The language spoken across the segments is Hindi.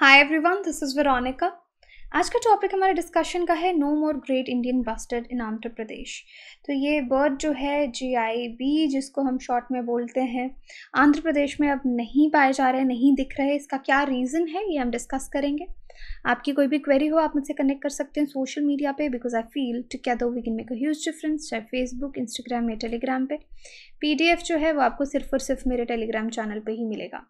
Hi everyone this is Veronica आज का टॉपिक हमारे डिस्कशन का है no more great Indian bustard in Andhra Pradesh तो ये बर्ड जो है जीआईबी जिसको हम शॉर्ट में बोलते हैं आंध्र प्रदेश में अब नहीं पाए जा रहे नहीं दिख रहे इसका क्या रीज़न है ये हम डिस्कस करेंगे आपकी कोई भी क्वेरी हो आप मुझसे कनेक्ट कर सकते हैं सोशल मीडिया पे because I feel together we can make a huge difference चाहे फेसबुक इंस्टाग्राम या टेलीग्राम पे पीडीएफ जो है वो आपको सिर्फ और सिर्फ मेरे टेलीग्राम चैनल पे ही मिलेगा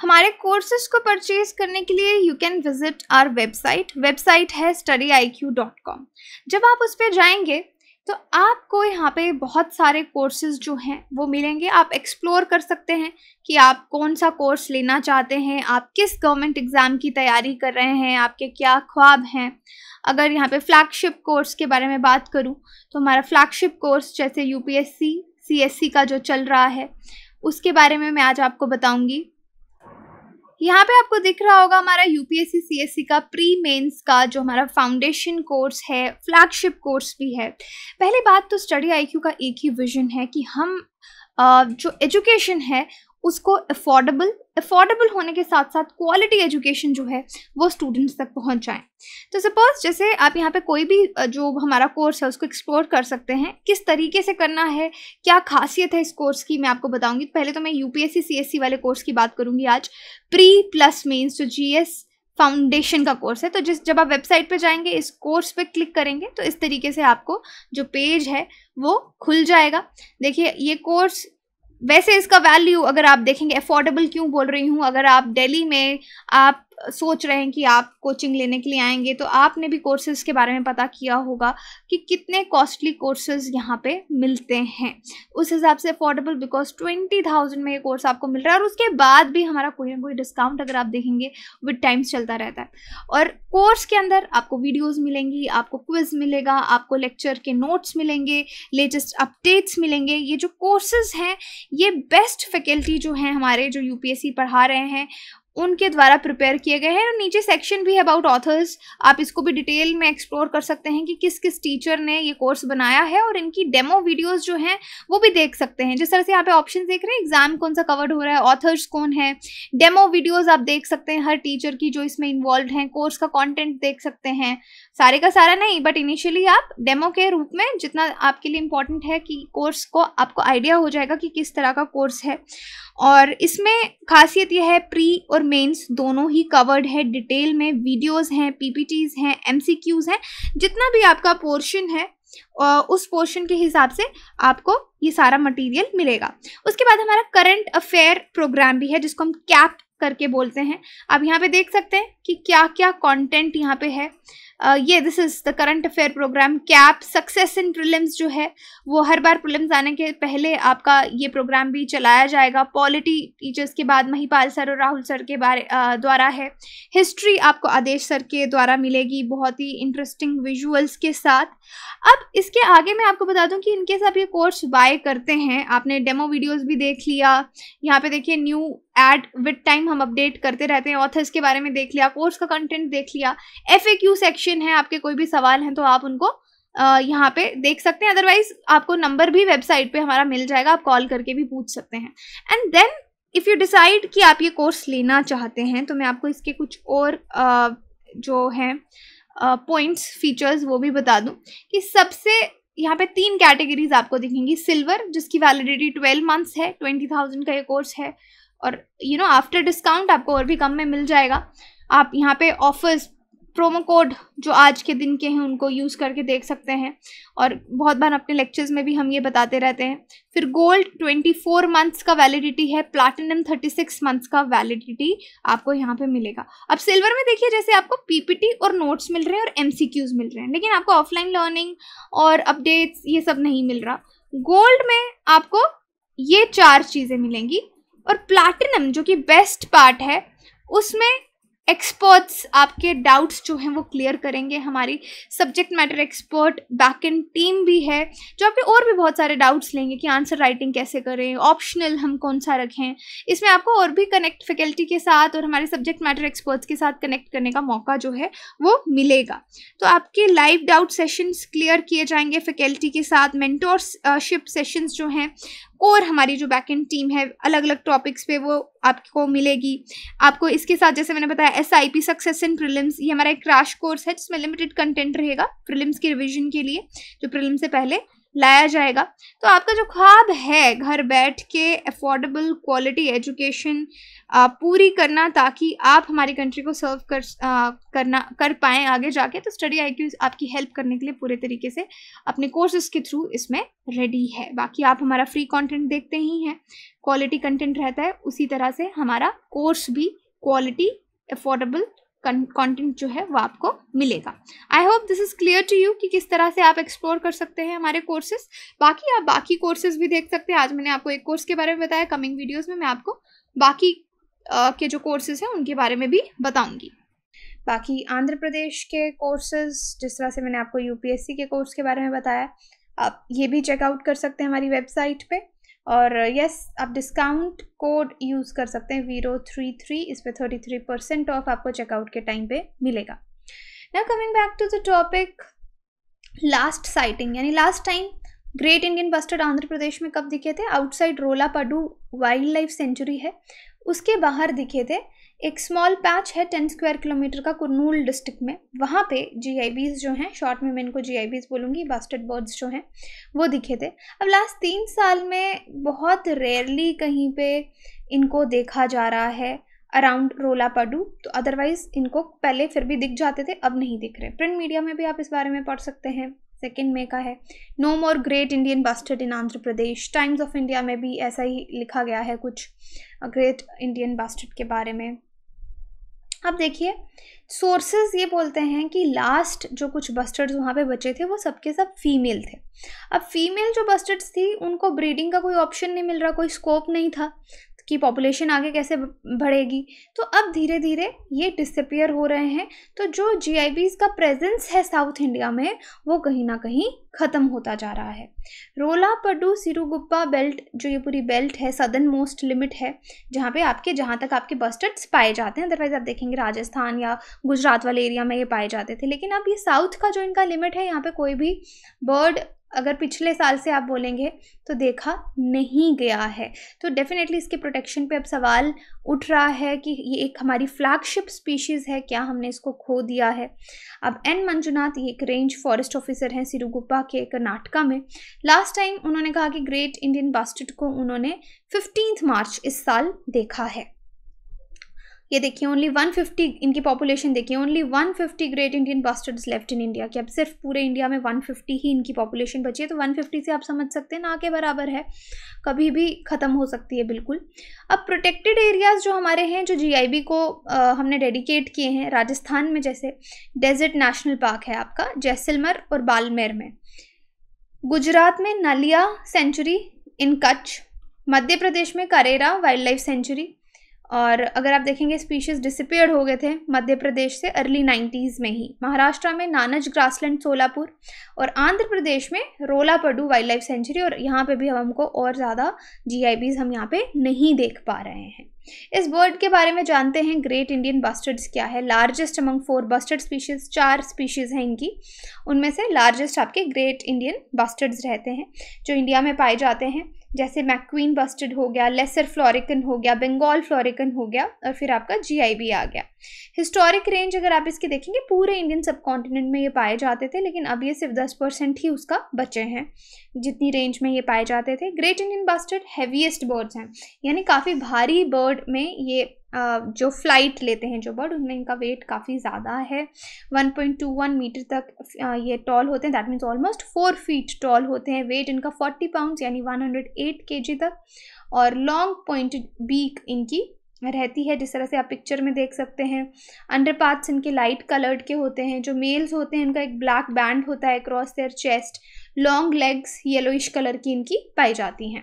हमारे कोर्सेज को परचेज करने के लिए you can visit our website website है study I Q dot com जब आप उस पर जाएंगे तो आपको यहाँ पे बहुत सारे कोर्सेज जो हैं वो मिलेंगे आप एक्सप्लोर कर सकते हैं कि आप कौन सा कोर्स लेना चाहते हैं आप किस गवर्नमेंट एग्ज़ाम की तैयारी कर रहे हैं आपके क्या ख्वाब हैं अगर यहाँ पे फ्लैगशिप कोर्स के बारे में बात करूँ तो हमारा फ्लैगशिप कोर्स जैसे यू पी का जो चल रहा है उसके बारे में मैं आज आपको बताऊँगी यहाँ पे आपको दिख रहा होगा हमारा यूपीएससी सीएससी का प्री मेंस का जो हमारा फाउंडेशन कोर्स है फ्लैगशिप कोर्स भी है पहली बात तो स्टडी आईक्यू का एक ही विजन है कि हम जो एजुकेशन है उसको अफोर्डेबल अफोर्डेबल होने के साथ साथ क्वालिटी एजुकेशन जो है वो स्टूडेंट्स तक पहुँच जाएँ तो सपोज जैसे आप यहाँ पे कोई भी जो हमारा कोर्स है उसको एक्सप्लोर कर सकते हैं किस तरीके से करना है क्या खासियत है इस कोर्स की मैं आपको बताऊंगी पहले तो मैं यूपीएससी सीएससी वाले कोर्स की बात करूंगी आज प्री प्लस मीन्स जो जी फाउंडेशन का कोर्स है तो जिस जब आप वेबसाइट पे जाएंगे इस कोर्स पे क्लिक करेंगे तो इस तरीके से आपको जो पेज है वो खुल जाएगा देखिए ये कोर्स वैसे इसका वैल्यू अगर आप देखेंगे अफोर्डेबल क्यों बोल रही हूँ अगर आप दिल्ली में आप सोच रहे हैं कि आप कोचिंग लेने के लिए आएंगे तो आपने भी कोर्सेज़ के बारे में पता किया होगा कि कितने कॉस्टली कोर्सेज़ यहाँ पे मिलते हैं उस हिसाब से अफोर्डेबल बिकॉज ट्वेंटी थाउजेंड में ये कोर्स आपको मिल रहा है और उसके बाद भी हमारा कोई ना कोई डिस्काउंट अगर आप देखेंगे विद टाइम्स चलता रहता है और कोर्स के अंदर आपको वीडियोज़ मिलेंगी आपको क्विज मिलेगा आपको लेक्चर के नोट्स मिलेंगे लेटेस्ट अपडेट्स मिलेंगे ये जो कोर्सेज हैं ये बेस्ट फैकल्टी जो हैं हमारे जो यू पढ़ा रहे हैं उनके द्वारा प्रिपेयर किए गए हैं और नीचे सेक्शन भी है अबाउट ऑथर्स आप इसको भी डिटेल में एक्सप्लोर कर सकते हैं कि किस किस टीचर ने ये कोर्स बनाया है और इनकी डेमो वीडियोस जो हैं वो भी देख सकते हैं जिस तरह से यहाँ पे ऑप्शन देख रहे हैं एग्जाम कौन सा कवर्ड हो रहा है ऑथर्स कौन है डेमो वीडियोज़ आप देख सकते हैं हर टीचर की जो इसमें इन्वॉल्व हैं कोर्स का कॉन्टेंट देख सकते हैं सारे का सारा नहीं बट इनिशियली आप डेमो के रूप में जितना आपके लिए इम्पॉर्टेंट है कि कोर्स को आपको आइडिया हो जाएगा कि किस तरह का कोर्स है और इसमें खासियत यह है प्री और मेंस दोनों ही कवर्ड है डिटेल में वीडियोस हैं पीपीटीज हैं एमसीक्यूज हैं जितना भी आपका पोर्शन है उस पोर्शन के हिसाब से आपको ये सारा मटेरियल मिलेगा उसके बाद हमारा करंट अफेयर प्रोग्राम भी है जिसको हम कैप करके बोलते हैं आप यहाँ पे देख सकते हैं कि क्या क्या कंटेंट यहाँ पे है ये this is the current affair programme cap success in prelims जो है वो हर बार प्रिलिम्स आने के पहले आपका ये प्रोग्राम भी चलाया जाएगा पॉलिटी टीचर्स के बाद महिपाल सर और राहुल सर के बारे uh, द्वारा है हिस्ट्री आपको आदेश सर के द्वारा मिलेगी बहुत ही इंटरेस्टिंग विजुअल्स के साथ अब इसके आगे मैं आपको बता दूं कि इनकेस आप ये कोर्स बाय करते हैं आपने डेमो वीडियोस भी देख लिया यहाँ पे देखिए न्यू एड विद टाइम हम अपडेट करते रहते हैं ऑथर्स के बारे में देख लिया कोर्स का कंटेंट देख लिया एफ सेक्शन है आपके कोई भी सवाल हैं तो आप उनको यहाँ पे देख सकते हैं अदरवाइज आपको नंबर भी वेबसाइट पे हमारा मिल जाएगा आप कॉल करके भी पूछ सकते हैं and then if you decide कि आप ये कोर्स लेना चाहते हैं तो मैं आपको इसके कुछ और uh, जो हैं पॉइंट्स फीचर्स वो भी बता दूं कि सबसे यहाँ पे तीन कैटेगरीज आपको दिखेंगी सिल्वर जिसकी वैलिडिटी ट्वेल्व मंथ्स है ट्वेंटी थाउजेंड का ये कोर्स है और यू नो आफ्टर डिस्काउंट आपको और भी कम में मिल जाएगा आप यहाँ पे ऑफर्स प्रोमो कोड जो आज के दिन के हैं उनको यूज़ करके देख सकते हैं और बहुत बार अपने लेक्चर्स में भी हम ये बताते रहते हैं फिर गोल्ड 24 मंथ्स का वैलिडिटी है प्लाटिनम 36 मंथ्स का वैलिडिटी आपको यहाँ पे मिलेगा अब सिल्वर में देखिए जैसे आपको पीपीटी और नोट्स मिल रहे हैं और एम मिल रहे हैं लेकिन आपको ऑफलाइन लर्निंग और अपडेट्स ये सब नहीं मिल रहा गोल्ड में आपको ये चार चीज़ें मिलेंगी और प्लैटिनम जो कि बेस्ट पार्ट है उसमें एक्सपर्ट्स आपके डाउट्स जो हैं वो क्लियर करेंगे हमारी subject matter expert back end team भी है जो आपके और भी बहुत सारे डाउट्स लेंगे कि आंसर राइटिंग कैसे करें ऑप्शनल हम कौन सा रखें इसमें आपको और भी कनेक्ट फैकल्टी के साथ और हमारे सब्जेक्ट मैटर एक्सपर्ट्स के साथ कनेक्ट करने का मौका जो है वो मिलेगा तो आपके लाइव डाउट सेशंस क्लियर किए जाएंगे फैकल्टी के साथ मैंटोरशिप सेशंस जो हैं और हमारी जो बैक एंड टीम है अलग अलग टॉपिक्स पे वो आपको मिलेगी आपको इसके साथ जैसे मैंने बताया S I P success in prelims ये हमारा एक क्रैश कोर्स है जिसमें लिमिटेड कंटेंट रहेगा प्रिलिम्स के रिविजन के लिए जो प्रिलिम्स से पहले लाया जाएगा तो आपका जो ख्वाब है घर बैठ के अफोर्डेबल क्वालिटी एजुकेशन पूरी करना ताकि आप हमारी कंट्री को सर्व कर आ, करना कर पाएँ आगे जाके तो स्टडी आई आपकी हेल्प करने के लिए पूरे तरीके से अपने कोर्सेज के थ्रू इसमें रेडी है बाकी आप हमारा फ्री कंटेंट देखते ही हैं क्वालिटी कंटेंट रहता है उसी तरह से हमारा कोर्स भी क्वालिटी अफोर्डेबल कंटेंट जो है वो आपको मिलेगा I hope this is clear to you कि किस तरह से आप एक्सप्लोर कर सकते हैं हमारे कोर्सेज बाकी आप बाकी कोर्सेज भी देख सकते हैं आज मैंने आपको एक कोर्स के बारे में बताया कमिंग वीडियोज़ में मैं आपको बाकी आ, के जो कोर्सेज हैं उनके बारे में भी बताऊंगी बाकी आंध्र प्रदेश के कोर्सेज जिस तरह से मैंने आपको यूपीएससी के कोर्स के बारे में बताया आप ये भी चेकआउट कर सकते हैं हमारी वेबसाइट पर और यस आप डिस्काउंट कोड यूज़ कर सकते हैं वीरो थ्री थ्री इस पर थर्टी थ्री परसेंट ऑफ आपको चेकआउट के टाइम पे मिलेगा now coming back to the topic last sighting यानी last time great Indian bustard Andhra Pradesh में कब दिखे थे outside Rollapadu wildlife sanctuary है उसके बाहर दिखे थे एक स्मॉल पैच है टेन स्क्वायर किलोमीटर का कुरनूल डिस्ट्रिक्ट में वहाँ पे जीआईबीज जो हैं शॉर्ट में मैं इनको जीआईबीज बोलूँगी बास्टेड बर्ड्स जो हैं वो दिखे थे अब लास्ट तीन साल में बहुत रेयरली कहीं पे इनको देखा जा रहा है अराउंड रोला तो अदरवाइज़ इनको पहले फिर भी दिख जाते थे अब नहीं दिख रहे प्रिंट मीडिया में भी आप इस बारे में पढ़ सकते हैं सेकेंड में का है no more great Indian bustard in Andhra Pradesh Times of India में भी ऐसा ही लिखा गया है कुछ ग्रेट इंडियन बास्टर्ड के बारे में अब देखिए सोर्सेज ये बोलते हैं कि लास्ट जो कुछ बस्टर्ड्स वहाँ पे बचे थे वो सबके सब फीमेल थे अब फीमेल जो बस्टर्ड्स थी उनको ब्रीडिंग का कोई ऑप्शन नहीं मिल रहा कोई स्कोप नहीं था कि पॉपुलेशन आगे कैसे बढ़ेगी तो अब धीरे धीरे ये डिसअपियर हो रहे हैं तो जो जी का प्रेजेंस है साउथ इंडिया में वो कहीं ना कहीं ख़त्म होता जा रहा है रोला पड्डू सिरुगुप्पा बेल्ट जो ये पूरी बेल्ट है सदर्न मोस्ट लिमिट है जहाँ पे आपके जहाँ तक आपके बस्टर्ड्स पाए जाते हैं अदरवाइज आप देखेंगे राजस्थान या गुजरात वाले एरिया में ये पाए जाते थे लेकिन अब ये साउथ का जो इनका लिमिट है यहाँ पे कोई भी बर्ड अगर पिछले साल से आप बोलेंगे तो देखा नहीं गया है तो डेफिनेटली इसके प्रोटेक्शन पे अब सवाल उठ रहा है कि ये एक हमारी फ्लैगशिप स्पीशीज़ है क्या हमने इसको खो दिया है अब एन मंजुनाथ ये एक रेंज फॉरेस्ट ऑफिसर हैं सिरुगुप्पा के कर्नाटका में लास्ट टाइम उन्होंने कहा कि ग्रेट इंडियन बास्टेट को उन्होंने फिफ्टींथ मार्च इस साल देखा है ये देखिए ओनली 150 इनकी पॉपुलेशन देखिए only 150 great Indian bustard left in India कि अब सिर्फ पूरे इंडिया में 150 ही इनकी पॉपुलेशन बची है तो 150 से आप समझ सकते हैं ना के बराबर है कभी भी ख़त्म हो सकती है बिल्कुल अब प्रोटेक्टेड एरियाज़ जो हमारे हैं जो जी को आ, हमने डेडिकेट किए हैं राजस्थान में जैसे डेजर्ट नेशनल पार्क है आपका जैसलमर और बालमेर में गुजरात में नलिया सेंचुरी इन कच्छ मध्य प्रदेश में करेरा वाइल्ड लाइफ सेंचुरी और अगर आप देखेंगे स्पीशीज़ डिसपेयर हो गए थे मध्य प्रदेश से अर्ली नाइन्टीज़ में ही महाराष्ट्र में नानज ग्रासलैंड सोलापुर और आंध्र प्रदेश में रोलापडू वाइल्ड लाइफ सेंचुरी और यहाँ पे भी हम हमको और ज़्यादा जी हम यहाँ पे नहीं देख पा रहे हैं इस बर्ड के बारे में जानते हैं ग्रेट इंडियन बस्टर्ड्स क्या है largest among four bustard species चार स्पीशीज़ हैं इनकी उनमें से लार्जेस्ट आपके ग्रेट इंडियन बस्टर्ड्स रहते हैं जो इंडिया में पाए जाते हैं जैसे मैक्वीन बस्टेड हो गया लेसर फ्लोरिकन हो गया बंगाल फ्लोरिकन हो गया और फिर आपका जी आ गया हिस्टोरिक रेंज अगर आप इसके देखेंगे पूरे इंडियन सब कॉन्टिनेंट में ये पाए जाते थे लेकिन अब ये सिर्फ दस परसेंट ही उसका बचे हैं जितनी रेंज में ये पाए जाते थे great Indian bustard heaviest birds हैं यानी काफ़ी भारी बर्ड में ये जो फ्लाइट लेते हैं जो बर्ड उनमें इनका वेट काफ़ी ज़्यादा है 1.21 मीटर तक ये टॉल होते हैं that means almost four feet tall होते हैं वेट इनका 40 पाउंड्स यानी 108 केजी तक और लॉन्ग पॉइंट बीक इनकी रहती है जिस तरह से आप पिक्चर में देख सकते हैं अंडर पार्ट्स इनके लाइट कलर्ड के होते हैं जो मेल्स होते हैं इनका एक ब्लैक बैंड होता है cross their chest long legs yellowish colour की इनकी पाई जाती हैं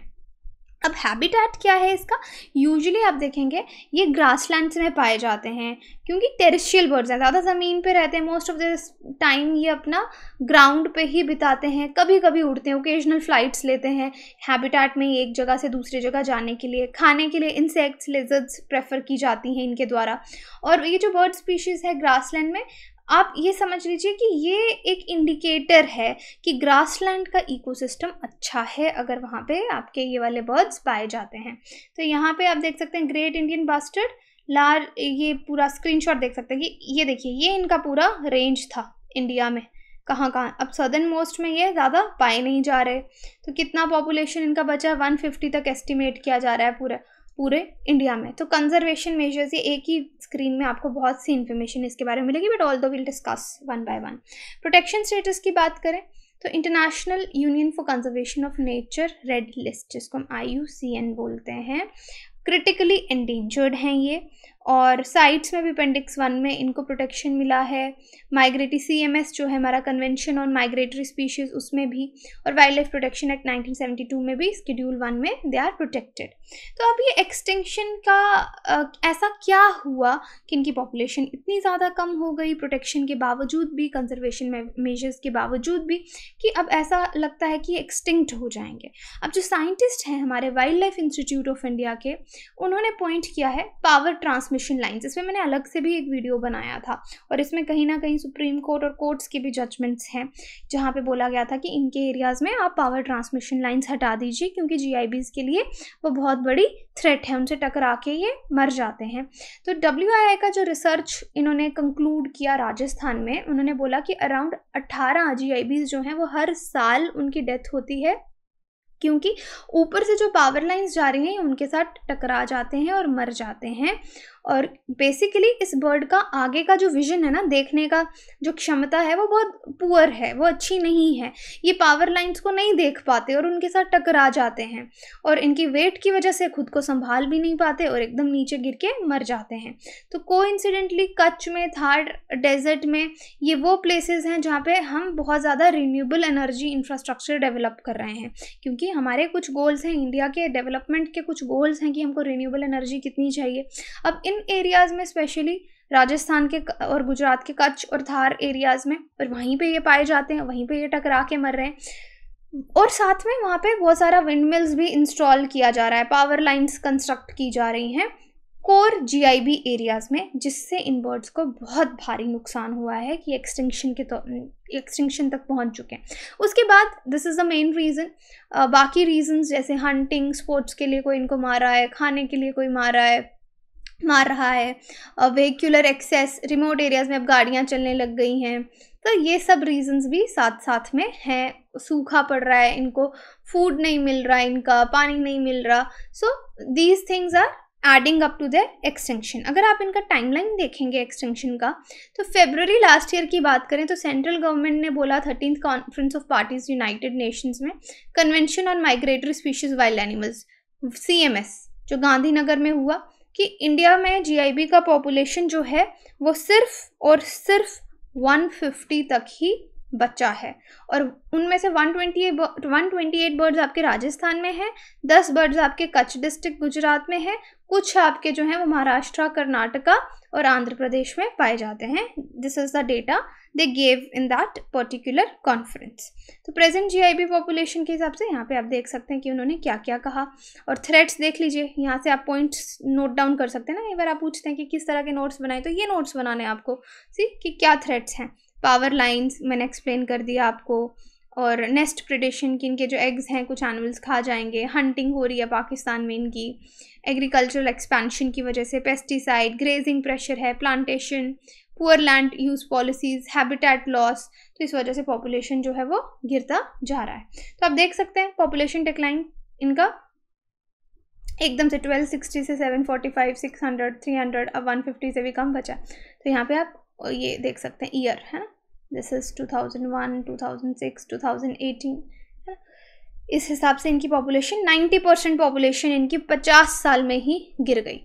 अब हैबिटेट क्या है इसका यूजुअली आप देखेंगे ये ग्रासलैंड्स में पाए जाते हैं क्योंकि टेरेस्ट्रियल बर्ड्स हैं ज़्यादा ज़मीन पे रहते हैं मोस्ट ऑफ द टाइम ये अपना ग्राउंड पे ही बिताते हैं कभी कभी उड़ते हैं ओकेजनल फ्लाइट्स लेते हैं हैबिटेट में एक जगह से दूसरी जगह जाने के लिए खाने के लिए इंसेक्ट्स लेजर्स प्रेफर की जाती हैं इनके द्वारा और ये जो बर्ड स्पीशीज़ है ग्रास में आप ये समझ लीजिए कि ये एक इंडिकेटर है कि ग्रासलैंड का इकोसिस्टम अच्छा है अगर वहाँ पे आपके ये वाले बर्ड्स पाए जाते हैं तो यहाँ पे आप देख सकते हैं ग्रेट इंडियन बास्टर्ड लार ये पूरा स्क्रीनशॉट देख सकते हैं कि ये देखिए ये इनका पूरा रेंज था इंडिया में कहाँ कहाँ अब सदर्न मोस्ट में ये ज़्यादा पाए नहीं जा रहे तो कितना पॉपुलेशन इनका बचा है 150 तक एस्टिमेट किया जा रहा है पूरा पूरे इंडिया में तो कंजर्वेशन मेजर्स ये एक ही स्क्रीन में आपको बहुत सी इन्फॉर्मेशन इसके बारे में मिलेगी but all though will discuss one by one protection status की बात करें तो international union for conservation of nature red list जिसको हम आई बोलते हैं क्रिटिकली एंडेंजर्ड हैं ये और साइट्स में भी पेंडिक्स वन में इनको प्रोटेक्शन मिला है माइग्रेटरी एस जो है हमारा कन्वेंशन ऑन माइग्रेटरी स्पीशीज़ उसमें भी और वाइल्ड लाइफ प्रोटेक्शन एक्ट 1972 में भी स्कीड्यूल वन में दे आर प्रोटेक्टेड तो अब ये एक्सटेंशन का आ, ऐसा क्या हुआ कि इनकी पॉपुलेशन इतनी ज़्यादा कम हो गई प्रोटेक्शन के बावजूद भी कंजर्वेशन मेजर्स के बावजूद भी कि अब ऐसा लगता है कि एक्सटिंक्ट हो जाएंगे अब जो साइंटिस्ट हैं हमारे wildlife institute of India के उन्होंने पॉइंट किया है पावर ट्रांसमिट ट्रांसमिशन लाइन्स इसमें मैंने अलग से भी एक वीडियो बनाया था और इसमें कहीं ना कहीं सुप्रीम कोर्ट और कोर्ट्स के भी जजमेंट्स हैं जहाँ पे बोला गया था कि इनके एरियाज़ में आप पावर ट्रांसमिशन लाइन्स हटा दीजिए क्योंकि जी के लिए वो बहुत बड़ी थ्रेट है उनसे टकरा के ये मर जाते हैं तो डब्ल्यू का जो रिसर्च इन्होंने कंक्लूड किया राजस्थान में उन्होंने बोला कि अराउंड अट्ठारह जी जो हैं वो हर साल उनकी डेथ होती है क्योंकि ऊपर से जो पावर लाइंस जा रही हैं उनके साथ टकरा जाते हैं और मर जाते हैं और बेसिकली इस बर्ड का आगे का जो विजन है ना देखने का जो क्षमता है वो बहुत पुअर है वो अच्छी नहीं है ये पावर लाइंस को नहीं देख पाते और उनके साथ टकरा जाते हैं और इनकी वेट की वजह से खुद को संभाल भी नहीं पाते और एकदम नीचे गिर के मर जाते हैं तो को कच्छ में थार्ड डेजर्ट में ये वो प्लेसेस हैं जहाँ पे हम बहुत ज़्यादा रिन्यूएबल एनर्जी इंफ्रास्ट्रक्चर डेवलप कर रहे हैं क्योंकि हमारे कुछ गोल्स हैं इंडिया के डेवलपमेंट के कुछ गोल्स हैं कि हमको रीन्यूबल एनर्जी कितनी चाहिए अब इन इन एरियाज़ में स्पेशली राजस्थान के और गुजरात के कच्छ और धार एरियाज़ में और वहीं पे ये पाए जाते हैं वहीं पे ये टकरा के मर रहे हैं और साथ में वहाँ पे बहुत सारा विंड मिल्स भी इंस्टॉल किया जा रहा है पावर लाइंस कंस्ट्रक्ट की जा रही हैं कोर जीआईबी एरियाज़ में जिससे इन बर्ड्स को बहुत भारी नुकसान हुआ है कि एक्सटिंक्शन के तो एक्सटिंक्शन तक पहुंच चुके हैं उसके बाद this is the main reason बाकी रीजंस जैसे हंटिंग स्पोर्ट्स के लिए कोई इनको मारा है खाने के लिए कोई मारा है मार रहा है वेहिकुलर एक्सेस रिमोट एरियाज़ में अब गाड़ियाँ चलने लग गई हैं तो ये सब रीजंस भी साथ साथ में हैं सूखा पड़ रहा है इनको फूड नहीं मिल रहा इनका पानी नहीं मिल रहा so these things are adding up to the extension अगर आप इनका टाइमलाइन देखेंगे एक्सटेंशन का तो फेबररी लास्ट ईयर की बात करें तो सेंट्रल गवर्नमेंट ने बोला thirteen conference of parties united nations में convention on migratory species wild animals C जो गांधीनगर में हुआ कि इंडिया में जीआईबी का पॉपुलेशन जो है वो सिर्फ और सिर्फ 150 तक ही बचा है और उनमें से 128 128 बर्ड्स आपके राजस्थान में हैं 10 बर्ड्स आपके कच्छ डिस्ट्रिक्ट गुजरात में हैं कुछ आपके जो हैं वो महाराष्ट्र कर्नाटका और आंध्र प्रदेश में पाए जाते हैं this is the data they gave in that particular conference तो present G I B population के हिसाब से यहाँ पे आप देख सकते हैं कि उन्होंने क्या क्या कहा और थ्रेट्स देख लीजिए यहाँ से आप पॉइंट्स नोट डाउन कर सकते हैं ना कई बार आप पूछते हैं कि किस तरह के नोट्स बनाए तो ये नोट्स बनाने आपको सी कि क्या थ्रेट्स हैं पावर लाइन्स मैंने एक्सप्लेन कर दिया आपको और नेस्ट प्रिडिशन की इनके जो एग्स हैं कुछ एनिमल्स खा जाएंगे हंटिंग हो रही है पाकिस्तान में इनकी एग्रीकल्चरल एक्सपेंशन की वजह से पेस्टिसाइड ग्रेजिंग प्रेशर है plantation poor land use policies habitat loss तो इस वजह से पॉपुलेशन जो है वो गिरता जा रहा है तो आप देख सकते हैं पॉपुलेशन डिक्लाइन इनका एकदम से 1260 से 745, 600, 300 अब 150 से भी कम बचा तो यहाँ पे आप ये देख सकते हैं ईयर है ना दिस इज़ 2001, 2006, 2018 इस हिसाब से इनकी पॉपुलेशन 90 परसेंट पॉपुलेशन इनकी 50 साल में ही गिर गई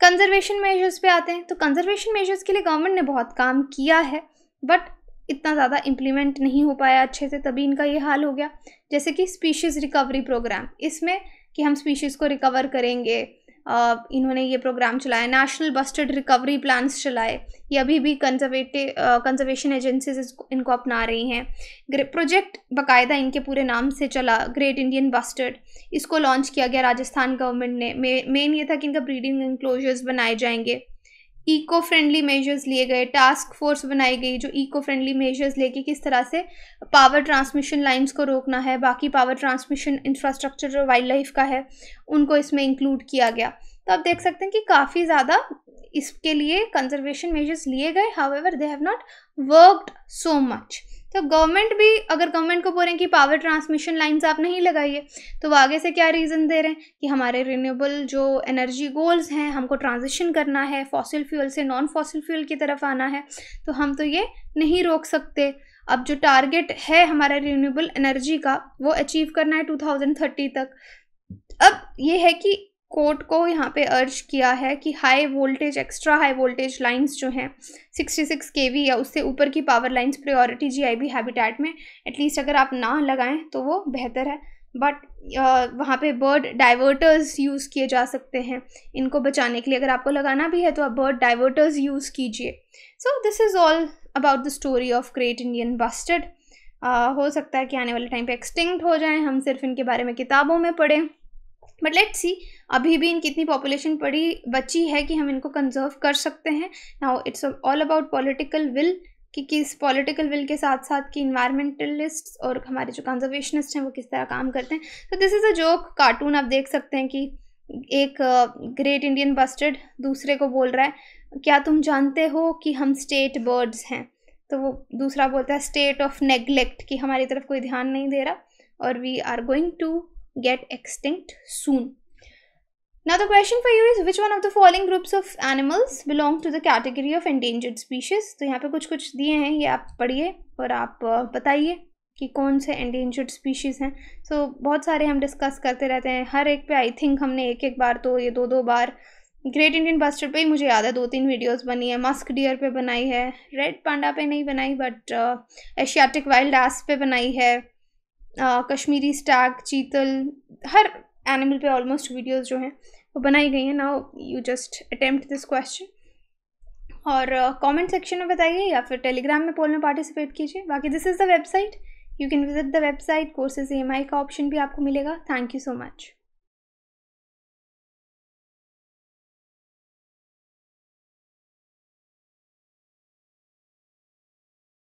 कंजर्वेशन मेजर्स पे आते हैं तो कंजर्वेशन मेजर्स के लिए गवर्नमेंट ने बहुत काम किया है बट इतना ज़्यादा इम्प्लीमेंट नहीं हो पाया अच्छे से तभी इनका ये हाल हो गया जैसे कि स्पीशीज़ रिकवरी प्रोग्राम इसमें कि हम स्पीशीज़ को रिकवर करेंगे इन्होंने ये प्रोग्राम चलाया नेशनल बस्टेड रिकवरी प्लान्स चलाए ये अभी भी कंजर्वेटिव कंजर्वेशन एजेंसीज इनको अपना रही हैं प्रोजेक्ट बाकायदा इनके पूरे नाम से चला ग्रेट इंडियन बस्टर्ड इसको लॉन्च किया गया राजस्थान गवर्नमेंट ने मेन ये था कि इनका ब्रीडिंग इंक्लोजर्स बनाए जाएंगे इको फ्रेंडली मेजर्स लिए गए टास्क फोर्स बनाई गई जो इको फ्रेंडली मेजर्स लेके किस तरह से पावर ट्रांसमिशन लाइंस को रोकना है बाकी पावर ट्रांसमिशन इंफ्रास्ट्रक्चर जो वाइल्ड लाइफ का है उनको इसमें इंक्लूड किया गया तो आप देख सकते हैं कि काफ़ी ज़्यादा इसके लिए कंजर्वेशन मेजर्स लिए गए however they have not worked so much तो गवर्नमेंट भी अगर गवर्नमेंट को बोल रहे हैं कि पावर ट्रांसमिशन लाइन्स आप नहीं लगाइए तो वो आगे से क्या रीज़न दे रहे हैं कि हमारे रिन्यूएबल जो एनर्जी गोल्स हैं हमको ट्रांजिशन करना है फॉसिल फ्यूल से नॉन फॉसिल फ्यूल की तरफ आना है तो हम तो ये नहीं रोक सकते अब जो टारगेट है हमारा रिन्यूएबल एनर्जी का वो अचीव करना है टू तक अब ये है कि कोर्ट को यहाँ पे अर्ज किया है कि high voltage extra high voltage lines जो हैं 66 केवी या उससे ऊपर की power lines priority GIB habitat में एटलीस्ट अगर आप ना लगाएं तो वो बेहतर है बट वहाँ पे बर्ड डाइवर्टर्स यूज़ किए जा सकते हैं इनको बचाने के लिए अगर आपको लगाना भी है तो आप बर्ड डाइवर्टर्स यूज़ कीजिए so this is all about the story of great Indian bustard हो सकता है कि आने वाले टाइम पे एक्सटिंक्ट हो जाएं हम सिर्फ इनके बारे में किताबों में पढ़ें बट लेट्स सी अभी भी इनकी इतनी पॉपुलेशन पड़ी बची है कि हम इनको कंजर्व कर सकते हैं now it's all about political will कि किस पॉलिटिकल विल के साथ साथ कि इन्वायरमेंटलिस्ट और हमारे जो कंजर्वेशनिस्ट हैं वो किस तरह काम करते हैं तो this is a joke cartoon आप देख सकते हैं कि एक ग्रेट इंडियन बस्टर्ड दूसरे को बोल रहा है क्या तुम जानते हो कि हम स्टेट बर्ड्स हैं तो वो दूसरा बोलता है स्टेट ऑफ नेग्लेक्ट कि हमारी तरफ कोई ध्यान नहीं दे रहा और we are going to get extinct soon. Now the question for you is which one of the following groups of animals belong to the category of endangered species? तो यहाँ पर कुछ कुछ दिए हैं ये आप पढ़िए और आप बताइए कि कौन से एंडेंजर्ड स्पीशीज़ हैं सो so, बहुत सारे हम डिस्कस करते रहते हैं हर एक पे आई थिंक हमने एक एक बार तो ये दो दो बार ग्रेट इंडियन बस्टर पे ही मुझे याद है दो तीन वीडियोस बनी है मस्क डियर पे बनाई है रेड पांडा पे नहीं बनाई बट एशियाटिक वाइल्ड एस पे बनाई है कश्मीरी स्टैग चीतल हर एनिमल पे ऑलमोस्ट वीडियोस जो हैं वो बनाई गई हैं now you just attempt this question और कमेंट uh, सेक्शन में बताइए या फिर टेलीग्राम में पोल में पार्टिसिपेट कीजिए बाकी this is the website you can visit the website courses ई का ऑप्शन भी आपको मिलेगा थैंक यू सो मच